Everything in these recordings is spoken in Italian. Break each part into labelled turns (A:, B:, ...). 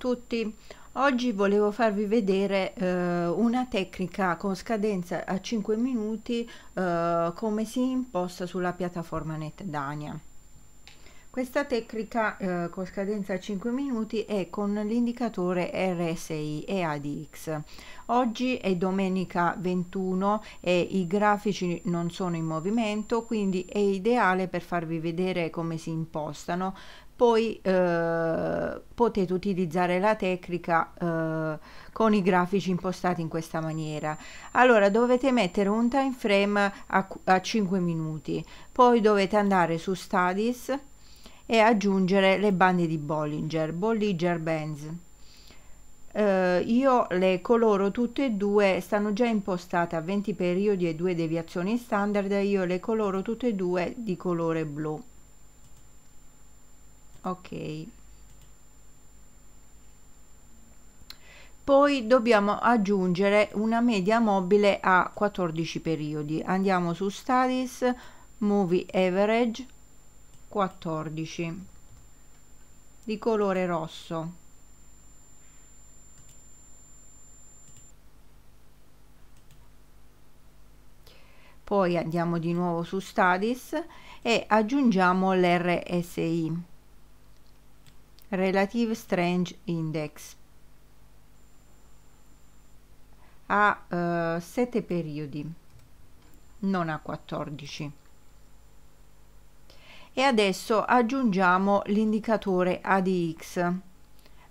A: tutti, oggi volevo farvi vedere eh, una tecnica con scadenza a 5 minuti eh, come si imposta sulla piattaforma NetDania. Questa tecnica eh, con scadenza a 5 minuti è con l'indicatore RSI e ADX. Oggi è domenica 21 e i grafici non sono in movimento, quindi è ideale per farvi vedere come si impostano poi eh, potete utilizzare la tecnica eh, con i grafici impostati in questa maniera allora dovete mettere un time frame a, a 5 minuti poi dovete andare su studies e aggiungere le bande di Bollinger Bollinger Bands eh, io le coloro tutte e due stanno già impostate a 20 periodi e due deviazioni standard io le coloro tutte e due di colore blu ok poi dobbiamo aggiungere una media mobile a 14 periodi andiamo su studies movie average 14 di colore rosso poi andiamo di nuovo su studies e aggiungiamo l'rsi Relative Strange Index. A uh, 7 periodi, non a 14. E adesso aggiungiamo l'indicatore ADX,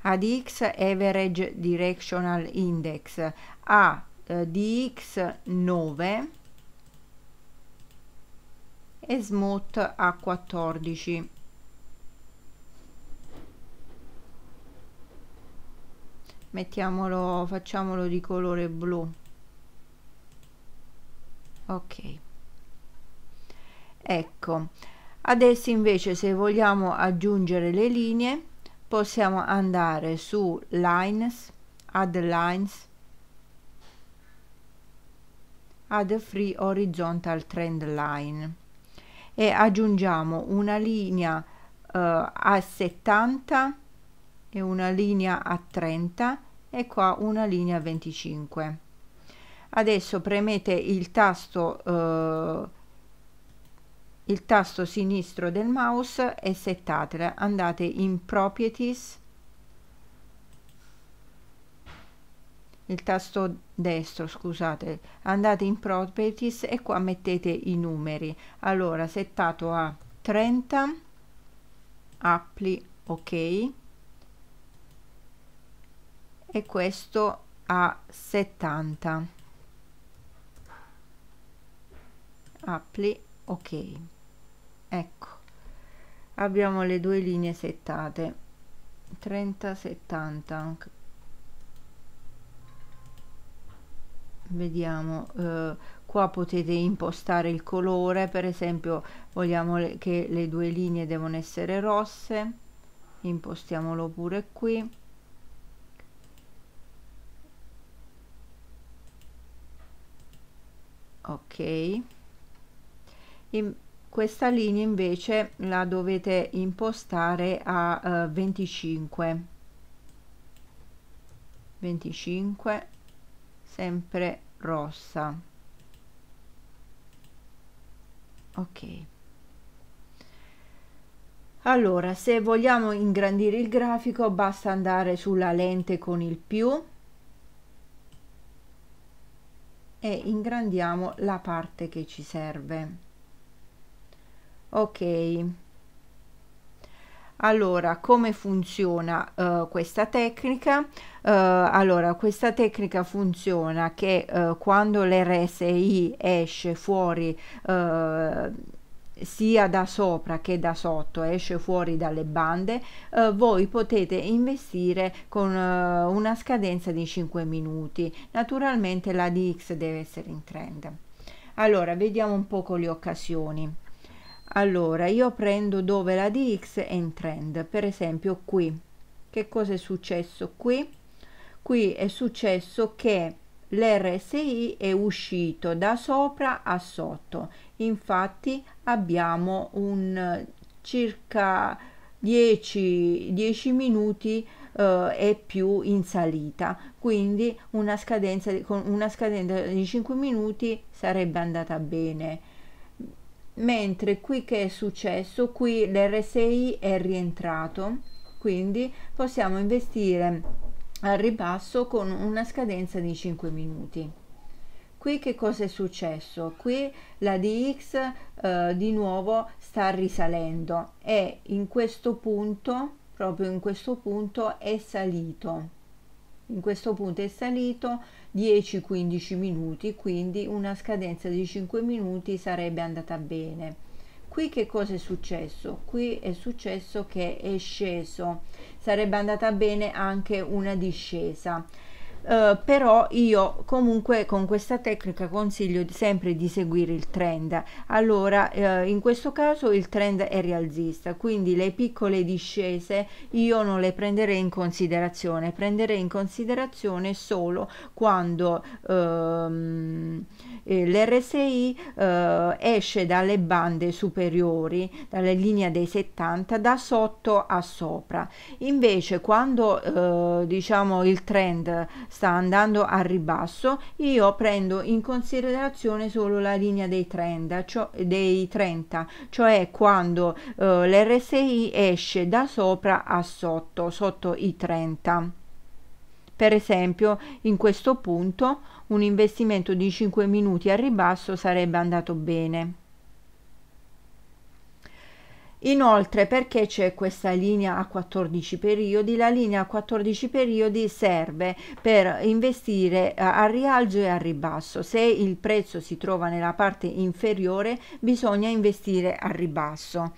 A: ADX Average Directional Index, a eh, DX 9 e Smooth a 14 mettiamolo facciamolo di colore blu ok ecco adesso invece se vogliamo aggiungere le linee possiamo andare su lines add lines add free horizontal trend line e aggiungiamo una linea eh, a 70 e una linea a 30 e qua una linea 25 adesso premete il tasto eh, il tasto sinistro del mouse e settatela andate in properties il tasto destro scusate andate in properties e qua mettete i numeri allora settato a 30 apply ok e questo a 70 appli ok ecco abbiamo le due linee settate 30 70 vediamo eh, qua potete impostare il colore per esempio vogliamo le, che le due linee devono essere rosse impostiamolo pure qui ok in questa linea invece la dovete impostare a eh, 25 25 sempre rossa ok allora se vogliamo ingrandire il grafico basta andare sulla lente con il più e ingrandiamo la parte che ci serve ok allora come funziona uh, questa tecnica uh, allora questa tecnica funziona che uh, quando l'rsi esce fuori sia da sopra che da sotto esce fuori dalle bande eh, voi potete investire con eh, una scadenza di 5 minuti naturalmente la DX deve essere in trend allora vediamo un poco le occasioni allora io prendo dove la DX è in trend per esempio qui che cosa è successo qui qui è successo che l'RSI è uscito da sopra a sotto infatti abbiamo un eh, circa 10, 10 minuti eh, e più in salita quindi una scadenza, con una scadenza di 5 minuti sarebbe andata bene mentre qui che è successo qui l'RSI è rientrato quindi possiamo investire al ribasso con una scadenza di 5 minuti Qui che cosa è successo? Qui la DX eh, di nuovo sta risalendo e in questo punto, proprio in questo punto, è salito. In questo punto è salito 10-15 minuti, quindi una scadenza di 5 minuti sarebbe andata bene qui che cosa è successo? Qui è successo che è sceso, sarebbe andata bene anche una discesa. Eh, però io comunque con questa tecnica consiglio sempre di seguire il trend allora uh, in questo caso il trend è rialzista quindi le piccole discese io non le prenderei in considerazione prenderei in considerazione solo quando um, ehm, eh, l'RSI uh, esce dalle bande superiori dalla linea dei 70 da sotto a sopra invece quando diciamo il trend sta andando a ribasso, io prendo in considerazione solo la linea dei 30, cioè, dei 30, cioè quando eh, l'RSI esce da sopra a sotto, sotto i 30. Per esempio, in questo punto un investimento di 5 minuti a ribasso sarebbe andato bene. Inoltre perché c'è questa linea a 14 periodi? La linea a 14 periodi serve per investire eh, a rialzo e a ribasso. Se il prezzo si trova nella parte inferiore bisogna investire a ribasso.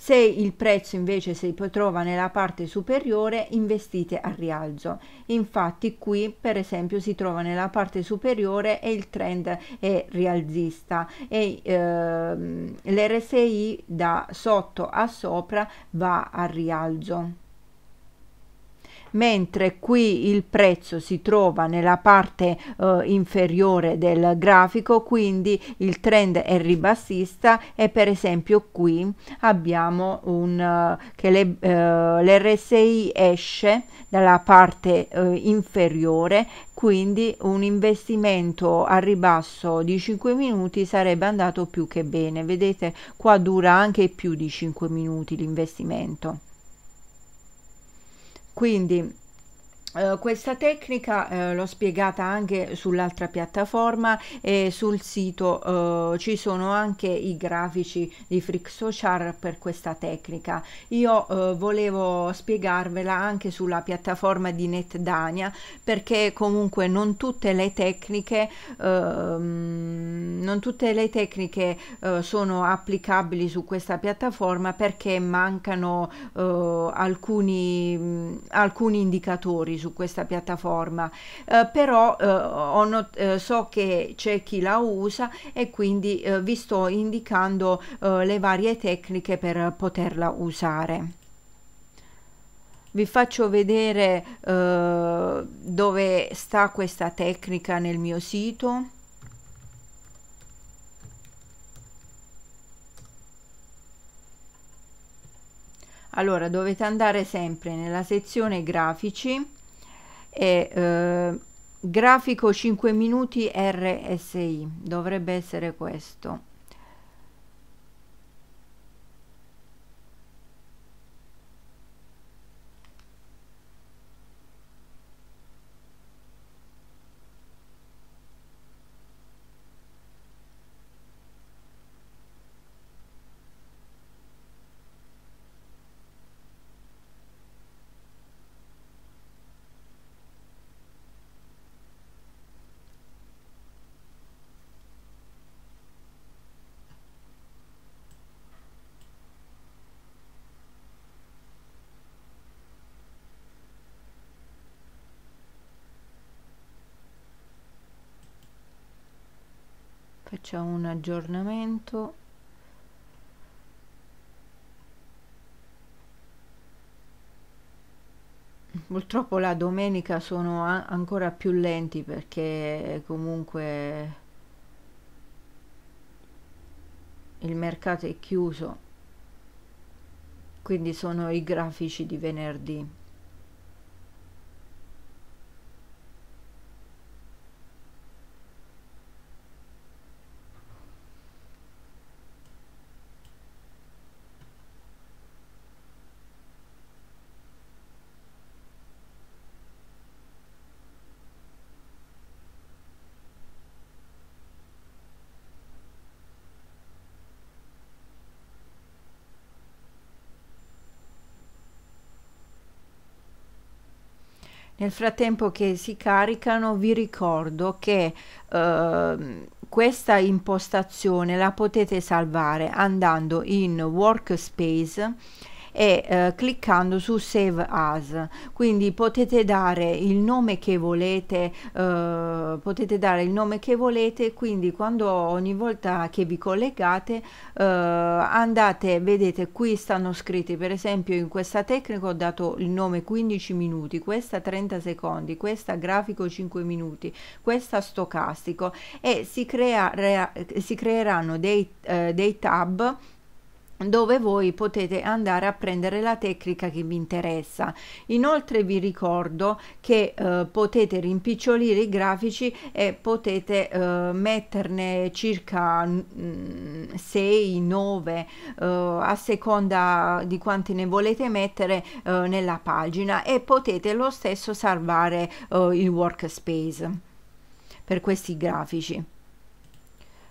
A: Se il prezzo invece si trova nella parte superiore, investite a rialzo. Infatti qui, per esempio, si trova nella parte superiore e il trend è rialzista e ehm, l'RSI da sotto a sopra va a rialzo mentre qui il prezzo si trova nella parte eh, inferiore del grafico quindi il trend è ribassista e per esempio qui abbiamo un, uh, che eh, l'RSI uh, esce dalla parte uh, inferiore quindi un investimento a ribasso di 5 minuti sarebbe andato più che bene vedete qua dura anche più di 5 minuti l'investimento quindi eh, questa tecnica uh, l'ho spiegata anche sull'altra piattaforma e sul sito uh, ci sono anche i grafici di Frixochar per questa tecnica. Io volevo spiegarvela anche sulla piattaforma di NetDania perché comunque non tutte le tecniche, ehm, non tutte le tecniche sono applicabili su questa piattaforma perché mancano alcuni, alcuni indicatori su su questa piattaforma, eh, però eh, eh, so che c'è chi la usa e quindi eh, vi sto indicando eh, le varie tecniche per poterla usare vi faccio vedere eh, dove sta questa tecnica nel mio sito allora dovete andare sempre nella sezione grafici è eh, grafico 5 minuti RSI, dovrebbe essere questo. facciamo un aggiornamento purtroppo la domenica sono ancora più lenti perché comunque il mercato è chiuso quindi sono i grafici di venerdì Nel frattempo che si caricano vi ricordo che eh, questa impostazione la potete salvare andando in Workspace e eh, cliccando su Save As. Quindi potete dare il nome che volete, eh, potete dare il nome che volete, quindi quando ogni volta che vi collegate eh, andate, vedete qui stanno scritti, per esempio in questa tecnica ho dato il nome 15 minuti, questa 30 secondi, questa grafico 5 minuti, questa stocastico e si, crea, rea, si creeranno dei, eh, dei tab dove voi potete andare a prendere la tecnica che vi interessa inoltre vi ricordo che eh, potete rimpicciolire i grafici e potete eh, metterne circa 6 mm, 9 eh, a seconda di quanti ne volete mettere eh, nella pagina e potete lo stesso salvare eh, il workspace per questi grafici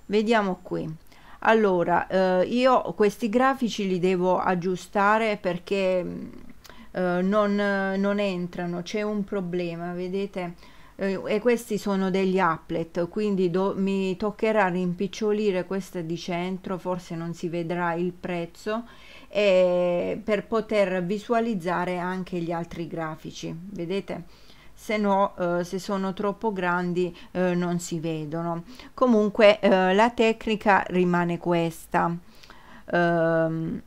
A: vediamo qui allora eh, io questi grafici li devo aggiustare perché mm, eh, non, non, entrano c'è un problema vedete eh, e questi sono degli applet quindi do, mi toccherà rimpicciolire questa di centro forse non si vedrà il prezzo eh, per poter visualizzare anche gli altri grafici vedete se no eh, se sono troppo grandi eh, non si vedono comunque eh, la tecnica rimane questa ehm,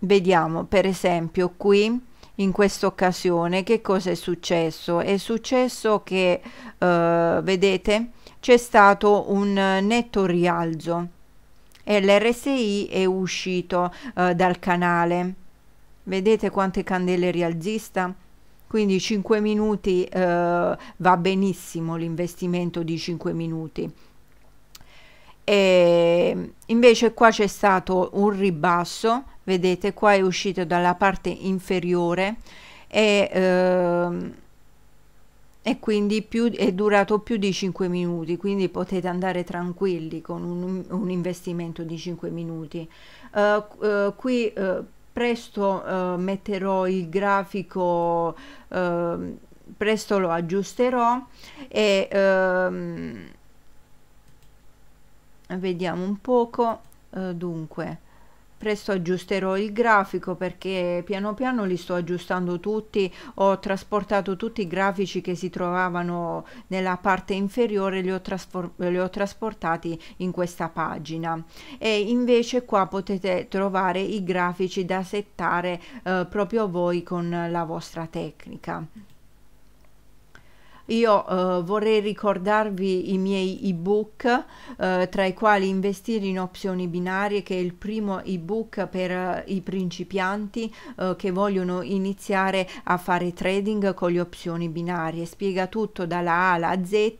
A: vediamo per esempio qui in questa occasione che cosa è successo è successo che eh, vedete c'è stato un netto rialzo e l'RSI è uscito eh, dal canale vedete quante candele rialzista quindi 5 minuti eh, va benissimo l'investimento di 5 minuti. E invece qua c'è stato un ribasso, vedete qua è uscito dalla parte inferiore e, eh, e quindi più, è durato più di 5 minuti, quindi potete andare tranquilli con un, un investimento di 5 minuti. Uh, uh, qui uh, presto eh, metterò il grafico eh, presto lo aggiusterò e ehm, vediamo un poco eh, dunque presto aggiusterò il grafico perché piano piano li sto aggiustando tutti ho trasportato tutti i grafici che si trovavano nella parte inferiore li ho, li ho trasportati in questa pagina e invece qua potete trovare i grafici da settare eh, proprio voi con la vostra tecnica io eh, vorrei ricordarvi i miei ebook, eh, tra i quali Investire in opzioni binarie, che è il primo ebook per eh, i principianti eh, che vogliono iniziare a fare trading con le opzioni binarie. Spiega tutto dalla A alla Z e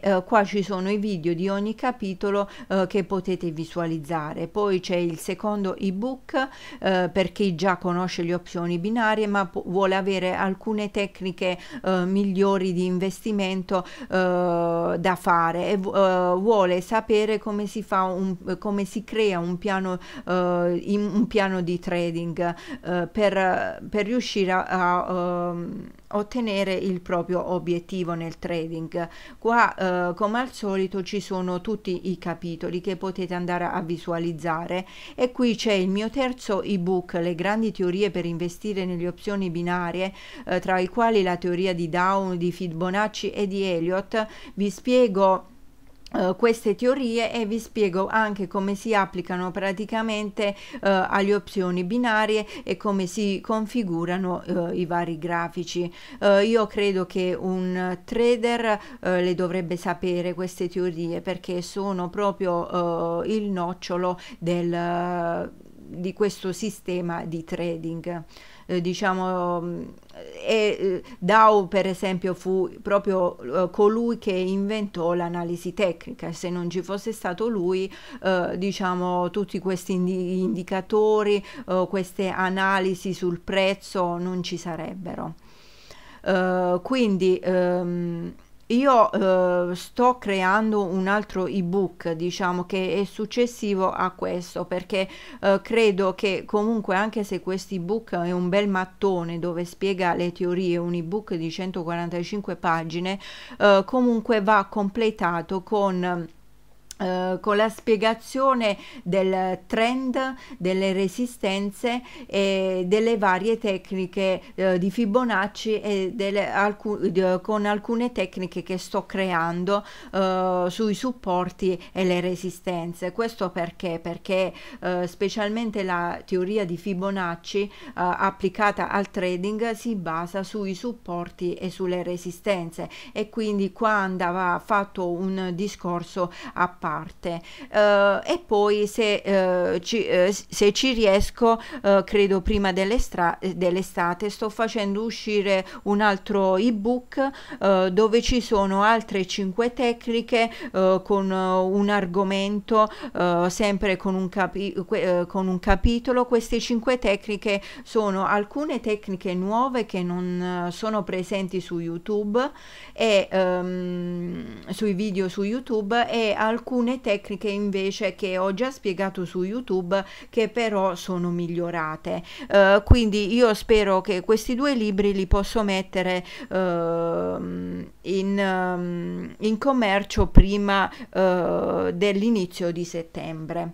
A: eh, qua ci sono i video di ogni capitolo eh, che potete visualizzare. Poi c'è il secondo ebook per chi già conosce le opzioni binarie ma vuole avere alcune tecniche migliori di di investimento eh, da fare e eh, vuole sapere come si fa un, come si crea un piano, eh, in, un piano di trading eh, per, per riuscire a, a um, ottenere il proprio obiettivo nel trading. Qua eh, come al solito ci sono tutti i capitoli che potete andare a visualizzare e qui c'è il mio terzo ebook Le grandi teorie per investire nelle opzioni binarie eh, tra i quali la teoria di Down, di Fibonacci e di Elliott. Vi spiego eh, queste teorie e vi spiego anche come si applicano praticamente uh, eh, alle opzioni binarie e come si configurano uh, i vari grafici. io credo che un trader le dovrebbe sapere queste teorie perché sono proprio il nocciolo del, di questo sistema di trading eh, diciamo, eh, e eh, Dow per esempio fu proprio eh, colui che inventò l'analisi tecnica, se non ci fosse stato lui, diciamo, tutti questi indi indicatori, queste analisi sul prezzo non ci sarebbero. quindi... Ehm, io eh, sto creando un altro ebook, diciamo che è successivo a questo, perché eh, credo che comunque anche se questo ebook è un bel mattone dove spiega le teorie, un ebook di 145 pagine, eh, comunque va completato con eh, con la spiegazione del trend delle resistenze e delle varie tecniche uh, di Fibonacci e delle, alcu uh, con alcune tecniche che sto creando eh, sui supporti e le resistenze. Questo perché? Perché specialmente la teoria di Fibonacci applicata al trading si basa sui supporti e sulle resistenze e quindi qua andava fatto un discorso a parte parte uh, e poi se, uh, ci, uh, se ci riesco credo prima dell'estate sto facendo uscire un altro ebook dove ci sono altre 5 tecniche con un argomento sempre con un, capi con un capitolo queste 5 tecniche sono alcune tecniche nuove che non sono presenti su youtube e um, sui video su youtube e alcune alcune tecniche invece che ho già spiegato su YouTube che però sono migliorate. Uh, quindi io spero che questi due libri li posso mettere uh, in, um, in, commercio prima uh, dell'inizio di settembre.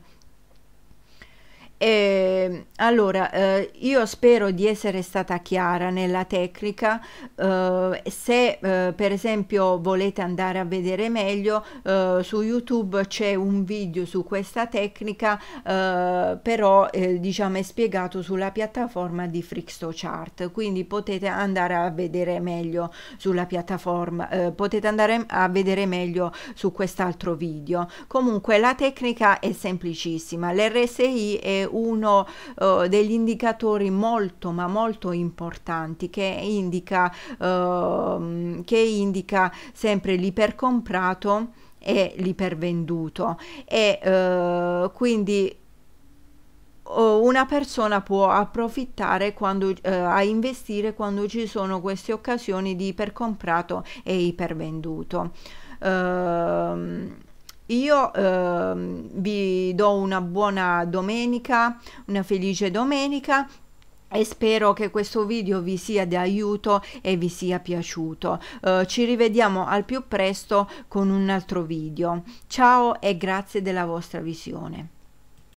A: E, ehm, allora, eh, io spero di essere stata chiara nella tecnica, eh, se eh, per esempio volete andare a vedere meglio, eh, su YouTube c'è un video su questa tecnica, eh, però eh, diciamo è spiegato sulla piattaforma di FrixtoChart, quindi potete andare a vedere meglio sulla piattaforma, potete andare a vedere meglio su quest'altro video. Comunque la tecnica è semplicissima, l'RSI è uno eh, degli indicatori molto ma molto importanti che indica, eh, che indica sempre l'ipercomprato e l'ipervenduto e eh, quindi eh, una persona può approfittare quando, eh, a investire quando ci sono queste occasioni di ipercomprato e ipervenduto. Ehm, io eh, vi do una buona domenica, una felice domenica e spero che questo video vi sia di aiuto e vi sia piaciuto. Eh, ci rivediamo al più presto con un altro video. Ciao e grazie della vostra visione.